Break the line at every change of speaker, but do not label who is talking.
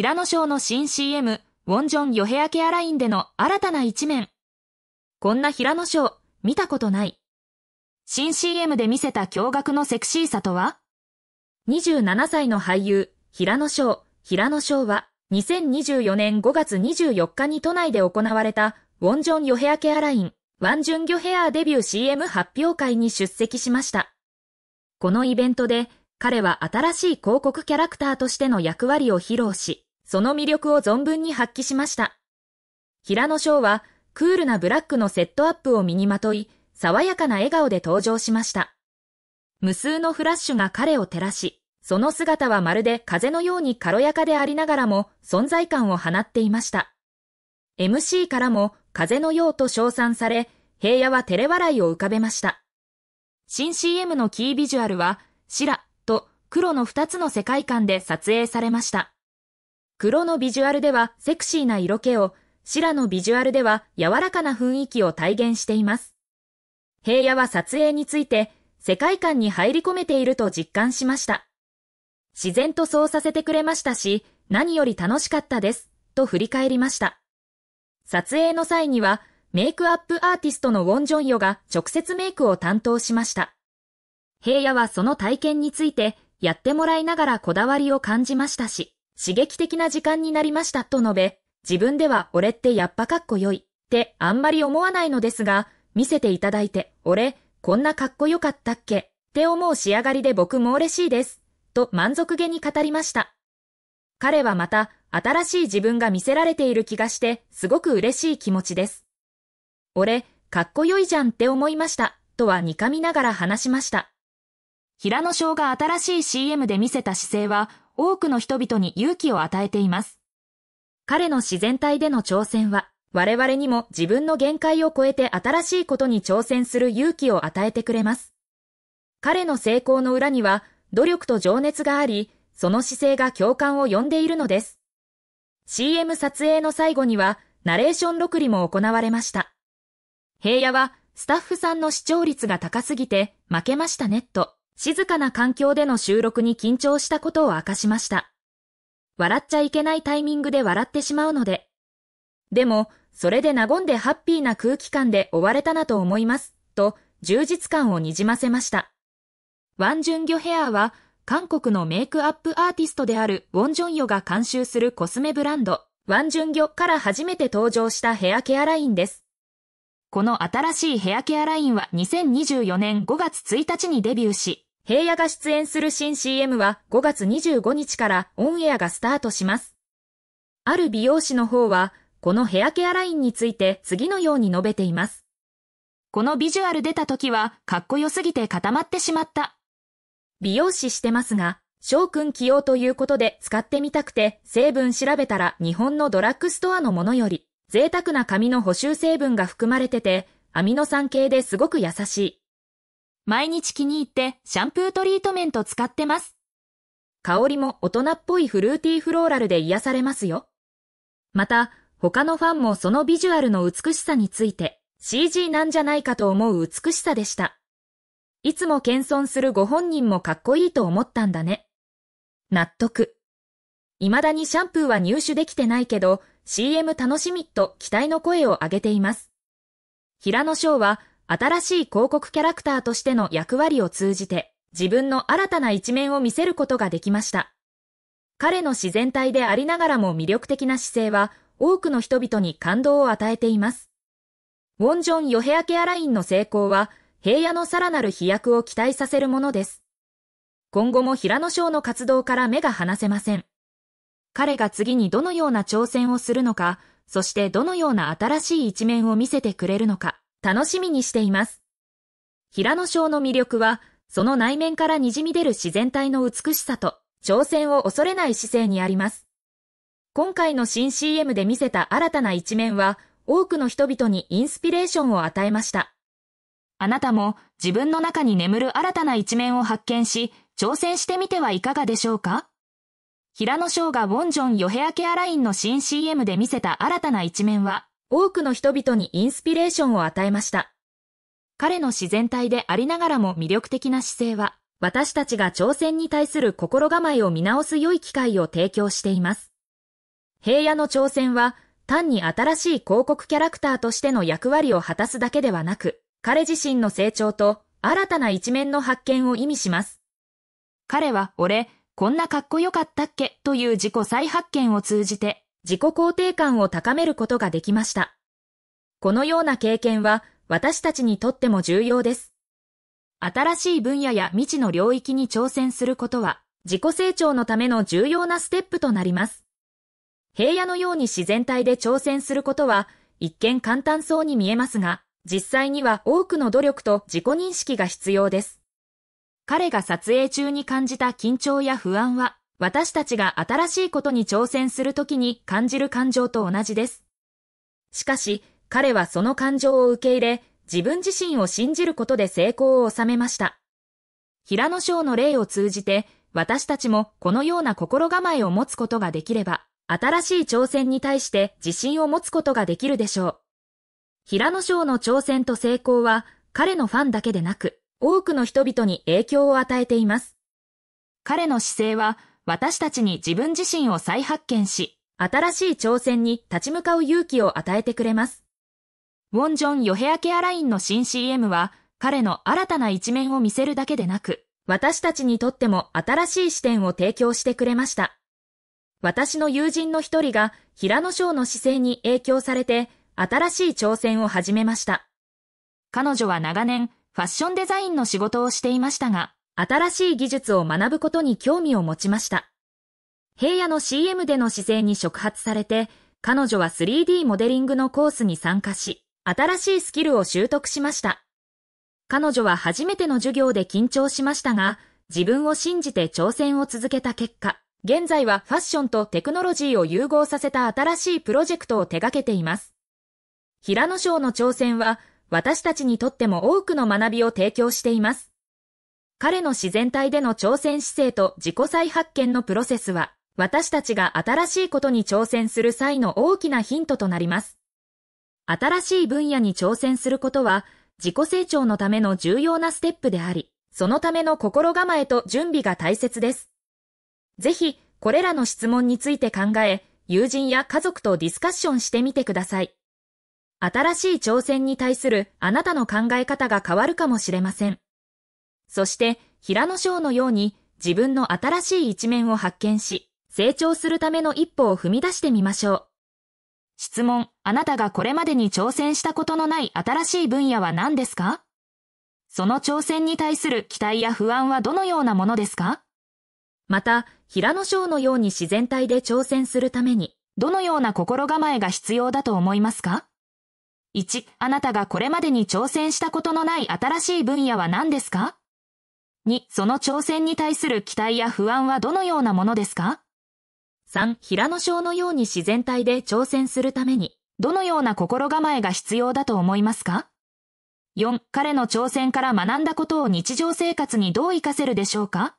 平野省の新 CM、ウォンジョン・ヨヘアケアラインでの新たな一面。こんな平野省、見たことない。新 CM で見せた驚愕のセクシーさとは ?27 歳の俳優、平野翔、平野翔は、2024年5月24日に都内で行われた、ウォンジョン・ヨヘアケアライン、ワンジュン・ギョヘアデビュー CM 発表会に出席しました。このイベントで、彼は新しい広告キャラクターとしての役割を披露し、その魅力を存分に発揮しました。平野翔は、クールなブラックのセットアップを身にまとい、爽やかな笑顔で登場しました。無数のフラッシュが彼を照らし、その姿はまるで風のように軽やかでありながらも存在感を放っていました。MC からも風のようと称賛され、平野は照れ笑いを浮かべました。新 CM のキービジュアルは、白と黒の2つの世界観で撮影されました。黒のビジュアルではセクシーな色気を、白のビジュアルでは柔らかな雰囲気を体現しています。平野は撮影について、世界観に入り込めていると実感しました。自然とそうさせてくれましたし、何より楽しかったです、と振り返りました。撮影の際には、メイクアップアーティストのウォン・ジョンヨが直接メイクを担当しました。平野はその体験について、やってもらいながらこだわりを感じましたし、刺激的な時間になりましたと述べ、自分では俺ってやっぱかっこよいってあんまり思わないのですが、見せていただいて、俺、こんなかっこよかったっけって思う仕上がりで僕も嬉しいです。と満足げに語りました。彼はまた、新しい自分が見せられている気がして、すごく嬉しい気持ちです。俺、かっこよいじゃんって思いました、とはにかみながら話しました。平野翔が新しい CM で見せた姿勢は、多くの人々に勇気を与えています。彼の自然体での挑戦は、我々にも自分の限界を超えて新しいことに挑戦する勇気を与えてくれます。彼の成功の裏には、努力と情熱があり、その姿勢が共感を呼んでいるのです。CM 撮影の最後には、ナレーション録りも行われました。平野は、スタッフさんの視聴率が高すぎて、負けましたねと、静かな環境での収録に緊張したことを明かしました。笑っちゃいけないタイミングで笑ってしまうので。でも、それで和んでハッピーな空気感で終われたなと思います、と充実感をにじませました。ワンジュンギョヘアは、韓国のメイクアップアーティストであるウォンジョンヨが監修するコスメブランド、ワンジュンギョから初めて登場したヘアケアラインです。この新しいヘアケアラインは2024年5月1日にデビューし、平野が出演する新 CM は5月25日からオンエアがスタートします。ある美容師の方は、このヘアケアラインについて次のように述べています。このビジュアル出た時はかっこよすぎて固まってしまった。美容師してますが、翔くん起用ということで使ってみたくて成分調べたら日本のドラッグストアのものより贅沢な髪の補修成分が含まれててアミノ酸系ですごく優しい。毎日気に入ってシャンプートリートメント使ってます。香りも大人っぽいフルーティーフローラルで癒されますよ。また、他のファンもそのビジュアルの美しさについて CG なんじゃないかと思う美しさでした。いつも謙遜するご本人もかっこいいと思ったんだね。納得。未だにシャンプーは入手できてないけど、CM 楽しみと期待の声を上げています。平野翔は新しい広告キャラクターとしての役割を通じて、自分の新たな一面を見せることができました。彼の自然体でありながらも魅力的な姿勢は、多くの人々に感動を与えています。ウォンジョン・ヨヘアケアラインの成功は、平野のさらなる飛躍を期待させるものです。今後も平野翔の活動から目が離せません。彼が次にどのような挑戦をするのか、そしてどのような新しい一面を見せてくれるのか。楽しみにしています。平野章の魅力は、その内面からにじみ出る自然体の美しさと、挑戦を恐れない姿勢にあります。今回の新 CM で見せた新たな一面は、多くの人々にインスピレーションを与えました。あなたも自分の中に眠る新たな一面を発見し、挑戦してみてはいかがでしょうか平野翔がウォンジョン・ヨヘアケアラインの新 CM で見せた新たな一面は、多くの人々にインスピレーションを与えました。彼の自然体でありながらも魅力的な姿勢は、私たちが挑戦に対する心構えを見直す良い機会を提供しています。平野の挑戦は、単に新しい広告キャラクターとしての役割を果たすだけではなく、彼自身の成長と新たな一面の発見を意味します。彼は、俺、こんなかっこよかったっけという自己再発見を通じて、自己肯定感を高めることができました。このような経験は私たちにとっても重要です。新しい分野や未知の領域に挑戦することは自己成長のための重要なステップとなります。平野のように自然体で挑戦することは一見簡単そうに見えますが、実際には多くの努力と自己認識が必要です。彼が撮影中に感じた緊張や不安は、私たちが新しいことに挑戦するときに感じる感情と同じです。しかし、彼はその感情を受け入れ、自分自身を信じることで成功を収めました。平野章の例を通じて、私たちもこのような心構えを持つことができれば、新しい挑戦に対して自信を持つことができるでしょう。平野章の挑戦と成功は、彼のファンだけでなく、多くの人々に影響を与えています。彼の姿勢は、私たちに自分自身を再発見し、新しい挑戦に立ち向かう勇気を与えてくれます。ウォンジョン・ヨヘアケアラインの新 CM は、彼の新たな一面を見せるだけでなく、私たちにとっても新しい視点を提供してくれました。私の友人の一人が平野翔の姿勢に影響されて、新しい挑戦を始めました。彼女は長年、ファッションデザインの仕事をしていましたが、新しい技術を学ぶことに興味を持ちました。平野の CM での姿勢に触発されて、彼女は 3D モデリングのコースに参加し、新しいスキルを習得しました。彼女は初めての授業で緊張しましたが、自分を信じて挑戦を続けた結果、現在はファッションとテクノロジーを融合させた新しいプロジェクトを手掛けています。平野賞の挑戦は、私たちにとっても多くの学びを提供しています。彼の自然体での挑戦姿勢と自己再発見のプロセスは、私たちが新しいことに挑戦する際の大きなヒントとなります。新しい分野に挑戦することは、自己成長のための重要なステップであり、そのための心構えと準備が大切です。ぜひ、これらの質問について考え、友人や家族とディスカッションしてみてください。新しい挑戦に対するあなたの考え方が変わるかもしれません。そして平野翔のように自分の新しい一面を発見し、成長するための一歩を踏み出してみましょう。質問、あなたがこれまでに挑戦したことのない新しい分野は何ですかその挑戦に対する期待や不安はどのようなものですかまた、平野翔のように自然体で挑戦するために、どのような心構えが必要だと思いますか ?1、あなたがこれまでに挑戦したことのない新しい分野は何ですか2、その挑戦に対する期待や不安はどのようなものですか ?3、平野翔のように自然体で挑戦するために、どのような心構えが必要だと思いますか ?4、彼の挑戦から学んだことを日常生活にどう活かせるでしょうか